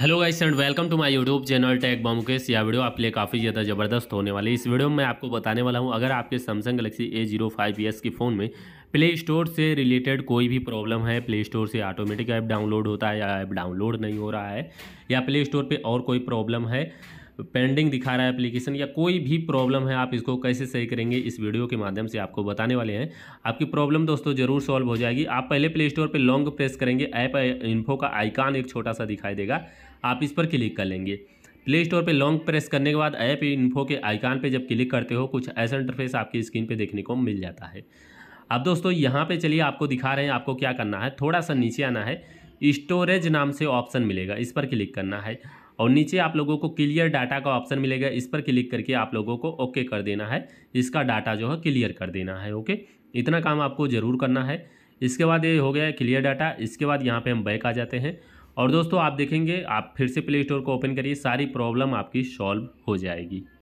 hello guys and welcome to my YouTube channel Tech Bom यह video आपके लिए काफ़ी ज़्यादा ज़बरदस्त होने वाली है इस वीडियो में मैं आपको बताने वाला हूं अगर आपके Samsung Galaxy A zero five S के फ़ोन में प्ले स्टोर से रिलेटेड कोई भी प्रॉब्लम है प्ले स्टोर से ऑटोमेटिक ऐप डाउनलोड होता है या ऐप डाउनलोड नहीं हो रहा है या प्ले स्टोर पर और कोई प्रॉब्लम है पेंडिंग दिखा रहा है एप्लीकेशन या कोई भी प्रॉब्लम है आप इसको कैसे सही करेंगे इस वीडियो के माध्यम से आपको बताने वाले हैं आपकी प्रॉब्लम दोस्तों जरूर सॉल्व हो जाएगी आप पहले प्ले स्टोर पर लॉन्ग प्रेस करेंगे ऐप इन्फो का आइकान एक छोटा सा दिखाई देगा आप इस पर क्लिक कर लेंगे प्ले स्टोर पर लॉन्ग प्रेस करने के बाद ऐप इन्फो के आइकान पर जब क्लिक करते हो कुछ ऐसा इंटरफेस आपकी स्क्रीन पर देखने को मिल जाता है अब दोस्तों यहाँ पे चलिए आपको दिखा रहे हैं आपको क्या करना है थोड़ा सा नीचे आना है स्टोरेज नाम से ऑप्शन मिलेगा इस पर क्लिक करना है और नीचे आप लोगों को क्लियर डाटा का ऑप्शन मिलेगा इस पर क्लिक करके आप लोगों को ओके कर देना है इसका डाटा जो है क्लियर कर देना है ओके इतना काम आपको ज़रूर करना है इसके बाद ये हो गया है क्लियर डाटा इसके बाद यहाँ पे हम बैक आ जाते हैं और दोस्तों आप देखेंगे आप फिर से प्ले स्टोर को ओपन करिए सारी प्रॉब्लम आपकी सॉल्व हो जाएगी